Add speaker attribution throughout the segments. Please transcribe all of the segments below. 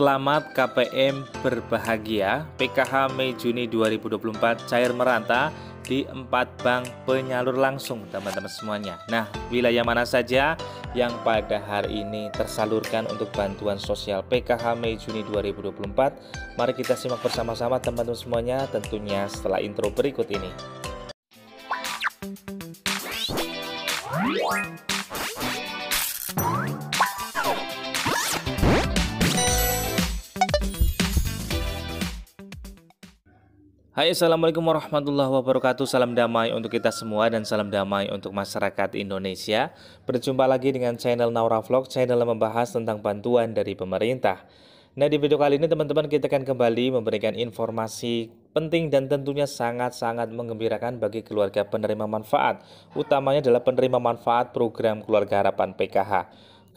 Speaker 1: Selamat KPM berbahagia PKH Mei Juni 2024 cair merata di empat bank penyalur langsung teman-teman semuanya Nah wilayah mana saja yang pada hari ini tersalurkan untuk bantuan sosial PKH Mei Juni 2024 Mari kita simak bersama-sama teman-teman semuanya tentunya setelah intro berikut ini Hai assalamualaikum warahmatullahi wabarakatuh Salam damai untuk kita semua dan salam damai untuk masyarakat Indonesia Berjumpa lagi dengan channel Naura Vlog Channel yang membahas tentang bantuan dari pemerintah Nah di video kali ini teman-teman kita akan kembali memberikan informasi penting dan tentunya sangat-sangat mengembirakan bagi keluarga penerima manfaat, utamanya adalah penerima manfaat program Keluarga Harapan PKH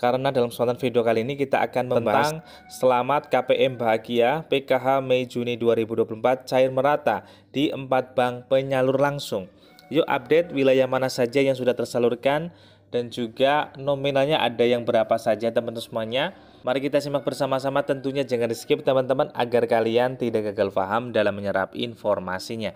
Speaker 1: karena dalam kesempatan video kali ini kita akan membahas tentang Selamat KPM Bahagia PKH Mei Juni 2024 cair merata di empat bank penyalur langsung. Yuk update wilayah mana saja yang sudah tersalurkan dan juga nominalnya ada yang berapa saja teman-teman semuanya. Mari kita simak bersama-sama tentunya jangan di skip teman-teman agar kalian tidak gagal paham dalam menyerap informasinya.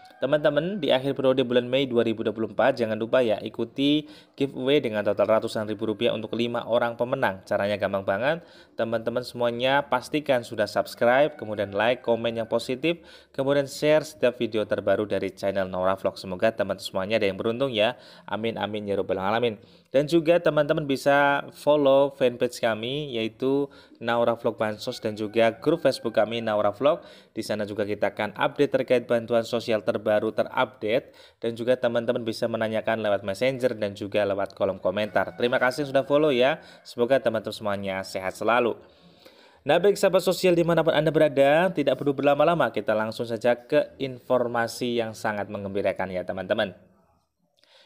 Speaker 1: Teman-teman, di akhir periode bulan Mei 2024, jangan lupa ya ikuti giveaway dengan total ratusan ribu rupiah untuk lima orang pemenang. Caranya gampang banget. Teman-teman semuanya pastikan sudah subscribe, kemudian like, komen yang positif, kemudian share setiap video terbaru dari channel Nora Vlog. Semoga teman semuanya ada yang beruntung ya. Amin, amin, ya robbal alamin. Dan juga teman-teman bisa follow fanpage kami yaitu Naura Vlog Bansos dan juga grup Facebook kami Naura Vlog. Di sana juga kita akan update terkait bantuan sosial terbaru terbaru terupdate dan juga teman-teman bisa menanyakan lewat messenger dan juga lewat kolom komentar. Terima kasih sudah follow ya. Semoga teman-teman semuanya sehat selalu. Nah baik sahabat sosial dimanapun Anda berada, tidak perlu berlama-lama, kita langsung saja ke informasi yang sangat mengembirakan ya teman-teman.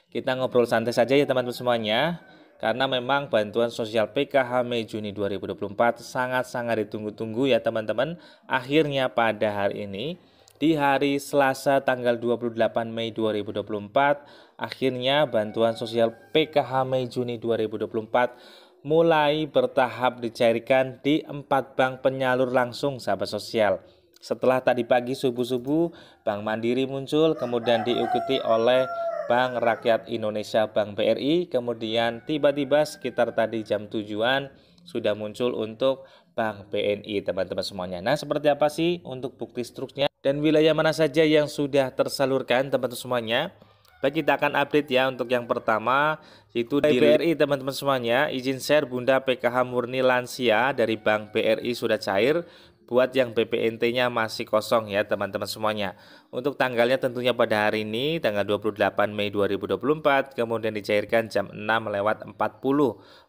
Speaker 1: Kita ngobrol santai saja ya teman-teman semuanya, karena memang bantuan sosial PKH Mei Juni 2024 sangat-sangat ditunggu-tunggu ya teman-teman. Akhirnya pada hari ini, di hari Selasa tanggal 28 Mei 2024 akhirnya bantuan sosial PKH Mei Juni 2024 mulai bertahap dicairkan di empat bank penyalur langsung sahabat sosial. Setelah tadi pagi subuh-subuh, Bank Mandiri muncul kemudian diikuti oleh Bank Rakyat Indonesia Bank BRI, kemudian tiba-tiba sekitar tadi jam tujuan sudah muncul untuk Bank BNI teman-teman semuanya. Nah, seperti apa sih untuk bukti struknya? dan wilayah mana saja yang sudah tersalurkan teman-teman semuanya. Baik kita akan update ya untuk yang pertama itu di BRI teman-teman semuanya izin share Bunda PKH Murni Lansia dari Bank BRI sudah cair buat yang BPNT-nya masih kosong ya teman-teman semuanya. Untuk tanggalnya tentunya pada hari ini tanggal 28 Mei 2024 kemudian dicairkan jam 6 lewat 40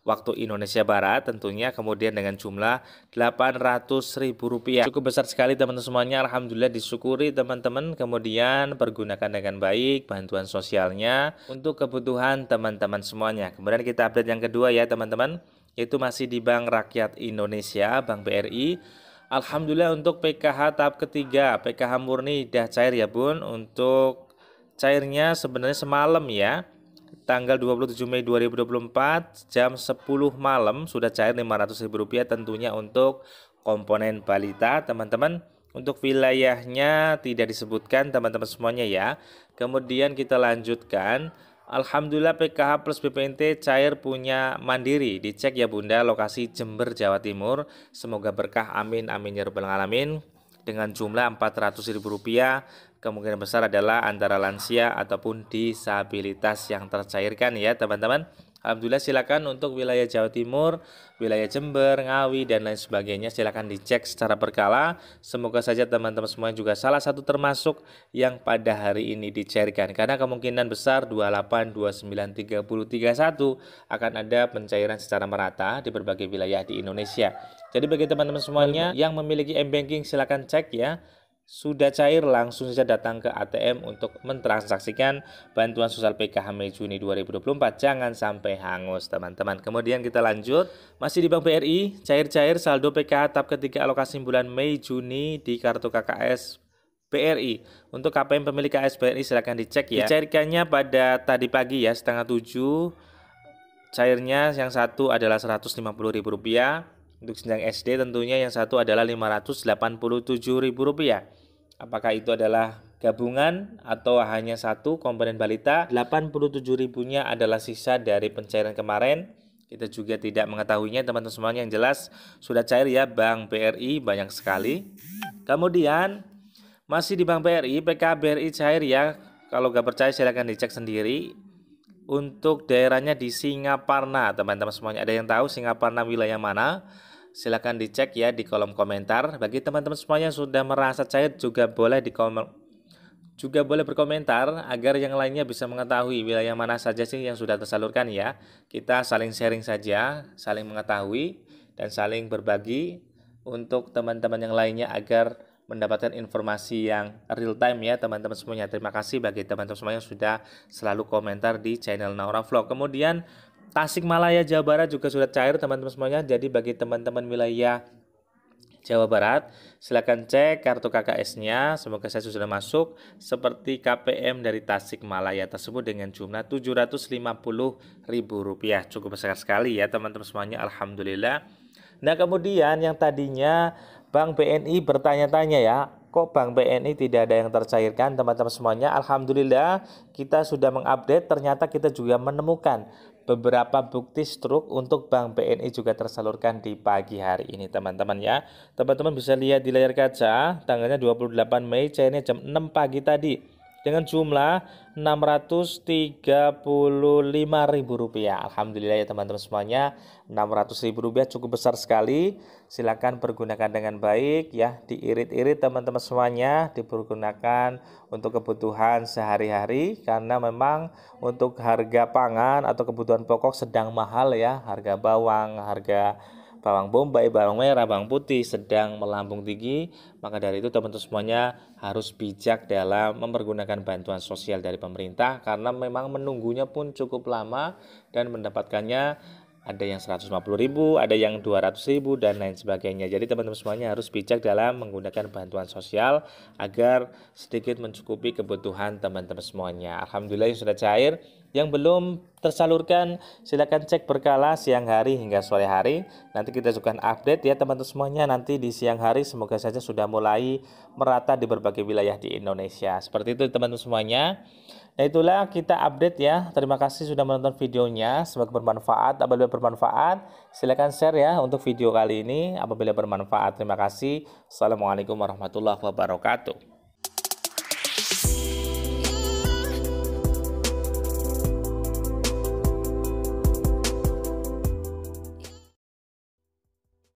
Speaker 1: waktu Indonesia Barat tentunya kemudian dengan jumlah Rp800.000. Cukup besar sekali teman-teman semuanya alhamdulillah disyukuri teman-teman kemudian pergunakan dengan baik bantuan sosialnya untuk kebutuhan teman-teman semuanya. Kemudian kita update yang kedua ya teman-teman yaitu masih di Bank Rakyat Indonesia, Bank BRI. Alhamdulillah untuk PKH tahap ketiga, PKH murni dah cair ya bun. Untuk cairnya sebenarnya semalam ya, tanggal 27 Mei 2024 jam 10 malam sudah cair rp rupiah tentunya untuk komponen balita teman-teman. Untuk wilayahnya tidak disebutkan teman-teman semuanya ya. Kemudian kita lanjutkan Alhamdulillah PKH plus BPNT cair punya Mandiri. Dicek ya Bunda lokasi Jember Jawa Timur. Semoga berkah amin amin ya rabbal alamin. Dengan jumlah ribu rupiah kemungkinan besar adalah antara lansia ataupun disabilitas yang tercairkan ya teman-teman. Alhamdulillah silakan untuk wilayah Jawa Timur, wilayah Jember, Ngawi dan lain sebagainya silakan dicek secara berkala. Semoga saja teman-teman semua juga salah satu termasuk yang pada hari ini dicairkan karena kemungkinan besar 28, 29, 30, 31 akan ada pencairan secara merata di berbagai wilayah di Indonesia. Jadi bagi teman-teman semuanya yang memiliki M-banking silakan cek ya sudah cair langsung saja datang ke ATM untuk mentransaksikan bantuan sosial PKH Mei Juni 2024 jangan sampai hangus teman-teman kemudian kita lanjut masih di Bank BRI cair-cair saldo PKH tahap ketiga alokasi bulan Mei Juni di kartu KKS BRI untuk KPM pemilik KKS BRI silahkan dicek ya dicairkannya pada tadi pagi ya setengah tujuh cairnya yang satu adalah 150 ribu rupiah untuk jenjang SD tentunya yang satu adalah Rp587.000. Apakah itu adalah gabungan atau hanya satu komponen balita? rp 87.000-nya adalah sisa dari pencairan kemarin. Kita juga tidak mengetahuinya teman-teman semuanya yang jelas sudah cair ya Bank BRI banyak sekali. Kemudian masih di Bank BRI, PKBRI cair ya. Kalau gak percaya silahkan dicek sendiri untuk daerahnya di Singaparna teman-teman semuanya ada yang tahu Singaparna wilayah mana Silahkan dicek ya di kolom komentar. Bagi teman-teman semuanya yang sudah merasa cair juga boleh di kolom juga boleh berkomentar agar yang lainnya bisa mengetahui wilayah mana saja sih yang sudah tersalurkan ya. Kita saling sharing saja, saling mengetahui dan saling berbagi untuk teman-teman yang lainnya agar mendapatkan informasi yang real time ya teman-teman semuanya. Terima kasih bagi teman-teman semuanya yang sudah selalu komentar di channel Naura Vlog. Kemudian Tasik Malaya Jawa Barat juga sudah cair teman-teman semuanya. Jadi bagi teman-teman wilayah Jawa Barat, silakan cek kartu KKS-nya. Semoga saya sudah masuk seperti KPM dari Tasik Malaya tersebut dengan jumlah Rp750.000. Cukup besar sekali ya teman-teman semuanya. Alhamdulillah. Nah, kemudian yang tadinya Bank BNI bertanya-tanya ya, kok Bank BNI tidak ada yang tercairkan teman-teman semuanya Alhamdulillah kita sudah mengupdate ternyata kita juga menemukan beberapa bukti struk untuk Bank BNI juga tersalurkan di pagi hari ini teman-teman ya teman-teman bisa lihat di layar kaca tanggalnya 28 Mei cairnya jam 6 pagi tadi dengan jumlah Rp635.000. Alhamdulillah ya teman-teman semuanya, Rp600.000 cukup besar sekali. Silakan pergunakan dengan baik ya, diirit-irit teman-teman semuanya, dipergunakan untuk kebutuhan sehari-hari karena memang untuk harga pangan atau kebutuhan pokok sedang mahal ya, harga bawang, harga bawang bombay, bawang merah, bawang putih sedang melambung tinggi, maka dari itu teman-teman semuanya harus bijak dalam mempergunakan bantuan sosial dari pemerintah karena memang menunggunya pun cukup lama dan mendapatkannya ada yang 150.000, ada yang 200.000 dan lain sebagainya. Jadi teman-teman semuanya harus bijak dalam menggunakan bantuan sosial agar sedikit mencukupi kebutuhan teman-teman semuanya. Alhamdulillah yang sudah cair, yang belum tersalurkan, silakan cek berkala siang hari hingga sore hari. Nanti kita juga update ya teman-teman semuanya nanti di siang hari semoga saja sudah mulai merata di berbagai wilayah di Indonesia. Seperti itu teman-teman semuanya. Nah itulah kita update ya. Terima kasih sudah menonton videonya. Semoga bermanfaat. Apabila bermanfaat, silakan share ya untuk video kali ini. Apabila bermanfaat, terima kasih. Assalamualaikum warahmatullahi wabarakatuh.